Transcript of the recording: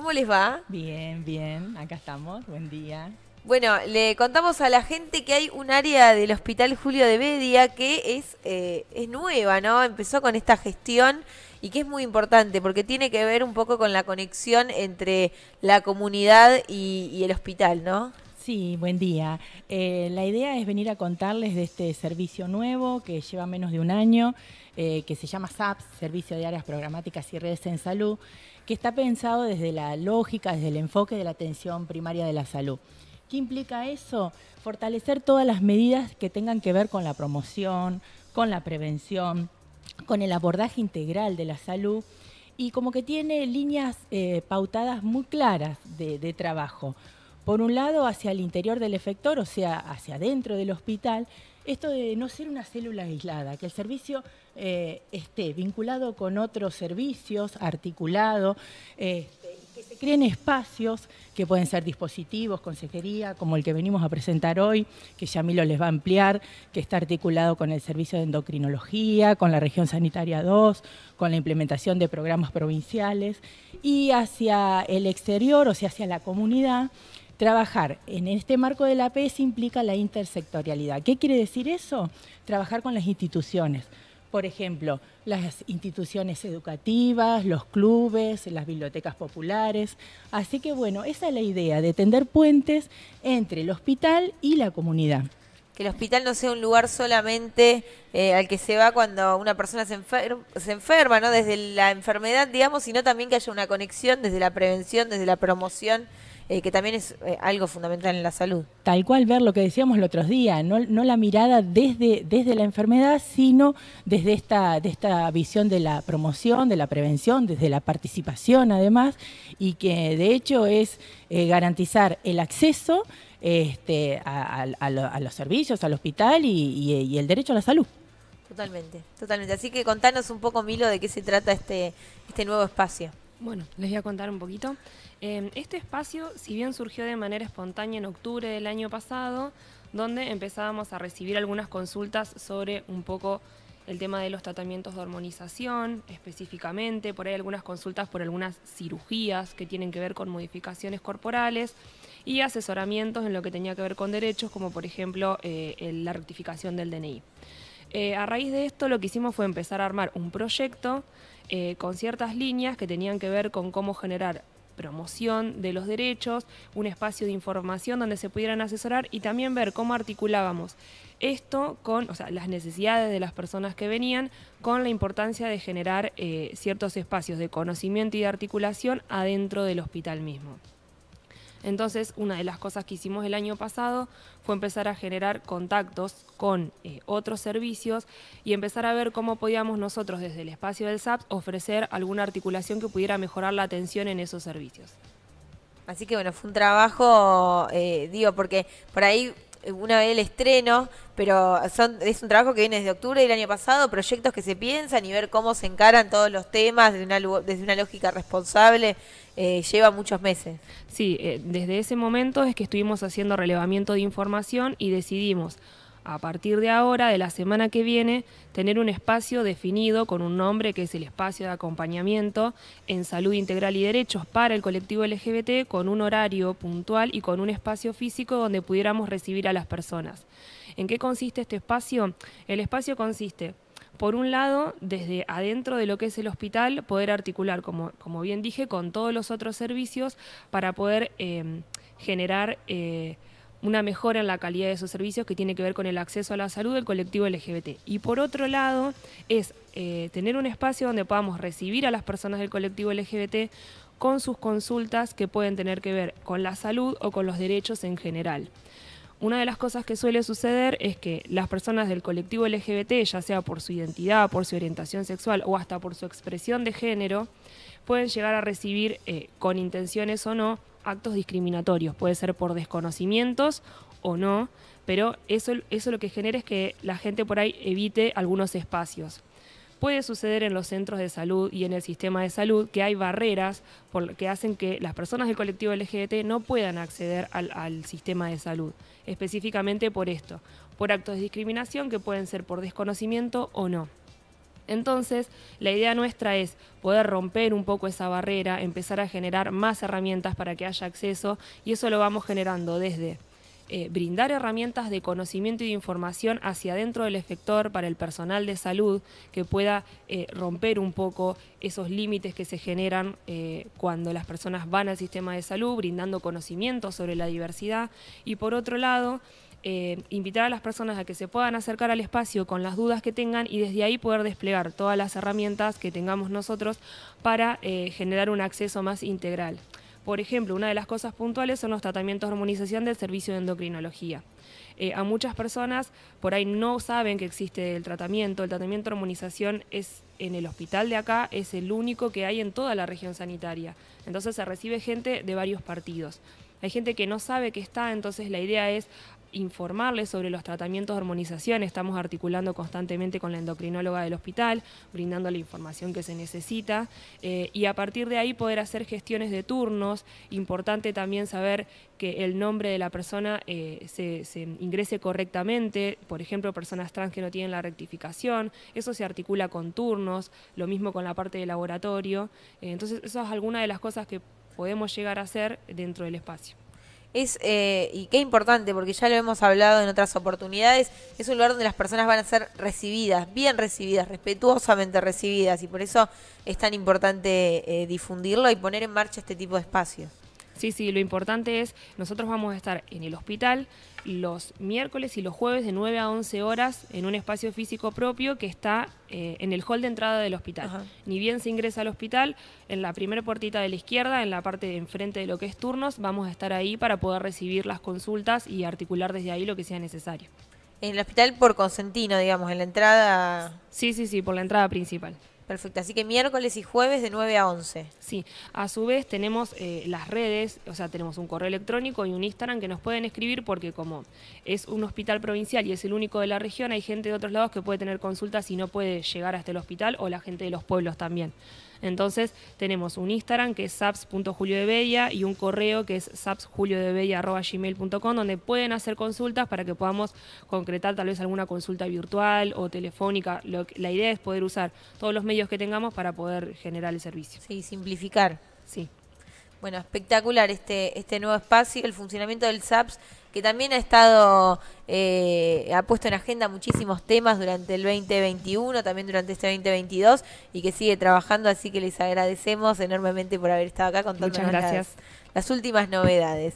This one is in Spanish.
¿Cómo les va? Bien, bien, acá estamos, buen día. Bueno, le contamos a la gente que hay un área del Hospital Julio de Bedia que es, eh, nueva, ¿no? Empezó con esta gestión y que es muy importante porque tiene que ver un poco con la conexión entre la comunidad y, el hospital, ¿no? Sí, buen día. Eh, la idea es venir a contarles de este servicio nuevo que lleva menos de un año, eh, que se llama SAPS, Servicio de Áreas Programáticas y Redes en Salud, que está pensado desde la lógica, desde el enfoque de la atención primaria de la salud. ¿Qué implica eso? Fortalecer todas las medidas que tengan que ver con la promoción, con la prevención, con el abordaje integral de la salud y como que tiene líneas eh, pautadas muy claras de, trabajo. Por un lado, hacia el interior del efector, o sea, hacia dentro del hospital, esto de no ser una célula aislada, que el servicio eh, esté vinculado con otros servicios, articulado, este, que se creen espacios que pueden ser dispositivos, consejería, como el que venimos a presentar hoy, que Yamilo les va a ampliar, que está articulado con el servicio de endocrinología, con la región sanitaria 2, con la implementación de programas provinciales, y hacia el exterior, o sea, hacia la comunidad, Trabajar en este marco de la PES implica la intersectorialidad. ¿Qué quiere decir eso? Trabajar con las instituciones, por ejemplo, las instituciones educativas, los clubes, las bibliotecas populares. Así que bueno, esa es la idea, de tender puentes entre el hospital y la comunidad que el hospital no sea un lugar solamente eh, al que se va cuando una persona se, se enferma, ¿no? Desde la enfermedad, digamos, sino también que haya una conexión desde la prevención, desde la promoción eh, que también es eh, algo fundamental en la salud. Tal cual ver lo que decíamos el otro día, no, la mirada desde, desde la enfermedad, sino desde esta, de esta visión de la promoción, de la prevención, desde la participación además, y que de hecho es eh, garantizar el acceso este, a, los servicios, al hospital y, y el derecho a la salud. Totalmente, totalmente. Así que contanos un poco, Milo, de qué se trata este, este nuevo espacio. Bueno, les voy a contar un poquito. Em, este espacio, si bien surgió de manera espontánea en octubre del año pasado, donde empezábamos a recibir algunas consultas sobre un poco el tema de los tratamientos de hormonización, específicamente, por ahí algunas consultas por algunas cirugías que tienen que ver con modificaciones corporales y asesoramientos en lo que tenía que ver con derechos, como por ejemplo eh, la rectificación del DNI. Eh, a raíz de esto lo que hicimos fue empezar a armar un proyecto eh, con ciertas líneas que tenían que ver con cómo generar promoción de los derechos, un espacio de información donde se pudieran asesorar y también ver cómo articulábamos esto con, o sea, las necesidades de las personas que venían, con la importancia de generar eh, ciertos espacios de conocimiento y de articulación adentro del hospital mismo. Entonces, una de las cosas que hicimos el año pasado fue empezar a generar contactos con eh, otros servicios y empezar a ver cómo podíamos nosotros desde el espacio del SAP ofrecer alguna articulación que pudiera mejorar la atención en esos servicios. Así que bueno, fue un trabajo, eh, digo, porque por ahí una vez el estreno, pero es un trabajo que viene desde octubre del año pasado, proyectos que se piensan y ver cómo se encaran todos los temas desde una, desde una lógica responsable. Eh, lleva muchos meses. Sí, eh, desde ese momento es que estuvimos haciendo relevamiento de información y decidimos a partir de ahora, de la semana que viene, tener un espacio definido con un nombre que es el espacio de acompañamiento en salud integral y derechos para el colectivo LGBT, con un horario puntual y con un espacio físico donde pudiéramos recibir a las personas. ¿En qué consiste este espacio? El espacio consiste por un lado, desde adentro de lo que es el hospital, poder articular, como, como bien dije, con todos los otros servicios para poder eh, generar eh, una mejora en la calidad de esos servicios que tiene que ver con el acceso a la salud del colectivo LGBT. Y por otro lado, es eh, tener un espacio donde podamos recibir a las personas del colectivo LGBT con sus consultas que pueden tener que ver con la salud o con los derechos en general. Una de las cosas que suele suceder es que las personas del colectivo LGBT, ya sea por su identidad, por su orientación sexual o hasta por su expresión de género, pueden llegar a recibir, eh, con intenciones o no, actos discriminatorios, puede ser por desconocimientos o no, pero eso, eso lo que genera es que la gente por ahí evite algunos espacios. Puede suceder en los centros de salud y en el sistema de salud que hay barreras que hacen que las personas del colectivo LGBT no puedan acceder al sistema de salud, específicamente por esto, por actos de discriminación que pueden ser por desconocimiento o no. Entonces, la idea nuestra es poder romper un poco esa barrera, empezar a generar más herramientas para que haya acceso y eso lo vamos generando desde eh, brindar herramientas de conocimiento y de información hacia adentro del efector para el personal de salud que pueda eh, romper un poco esos límites que se generan eh, cuando las personas van al sistema de salud, brindando conocimiento sobre la diversidad. Y por otro lado, eh, invitar a las personas a que se puedan acercar al espacio con las dudas que tengan y desde ahí poder desplegar todas las herramientas que tengamos nosotros para eh, generar un acceso más integral. Por ejemplo, una de las cosas puntuales son los tratamientos de hormonización del servicio de endocrinología. Eh, a muchas personas por ahí no saben que existe el tratamiento. El tratamiento de hormonización es en el hospital de acá, es el único que hay en toda la región sanitaria. Entonces se recibe gente de varios partidos. Hay gente que no sabe que está, entonces la idea es informarles sobre los tratamientos de armonización. Estamos articulando constantemente con la endocrinóloga del hospital, brindando la información que se necesita eh, y a partir de ahí poder hacer gestiones de turnos. Importante también saber que el nombre de la persona eh, se, ingrese correctamente, por ejemplo, personas trans que no tienen la rectificación, eso se articula con turnos, lo mismo con la parte de laboratorio. Eh, entonces, eso es alguna de las cosas que podemos llegar a hacer dentro del espacio es, eh, y qué importante, porque ya lo hemos hablado en otras oportunidades, es un lugar donde las personas van a ser recibidas, bien recibidas, respetuosamente recibidas, y por eso es tan importante eh, difundirlo y poner en marcha este tipo de espacios. Sí, sí, lo importante es, nosotros vamos a estar en el hospital, los miércoles y los jueves de 9 a 11 horas en un espacio físico propio que está eh, en el hall de entrada del hospital. Ni bien se ingresa al hospital, en la primera puertita de la izquierda, en la parte de enfrente de lo que es turnos, vamos a estar ahí para poder recibir las consultas y articular desde ahí lo que sea necesario. En el hospital por Consentino, digamos, en la entrada. Sí, sí, sí, por la entrada principal. Perfecto, así que miércoles y jueves de 9 a 11. Sí, a su vez tenemos eh, las redes, o sea, tenemos un correo electrónico y un Instagram que nos pueden escribir porque como es un hospital provincial y es el único de la región, hay gente de otros lados que puede tener consultas y no puede llegar hasta el hospital o la gente de los pueblos también. Entonces tenemos un Instagram que es saps.julio.debella y un correo que es sapsjulio.debella.gmail.com donde pueden hacer consultas para que podamos concretar tal vez alguna consulta virtual o telefónica. la idea es poder usar todos los medios que tengamos para poder generar el servicio. Sí, simplificar. Sí. Bueno, espectacular este, este nuevo espacio, el funcionamiento del SAPS, que también ha estado, eh, ha puesto en agenda muchísimos temas durante el 2021, también durante este 2022, y que sigue trabajando, así que les agradecemos enormemente por haber estado acá contándonos Muchas gracias. las últimas novedades.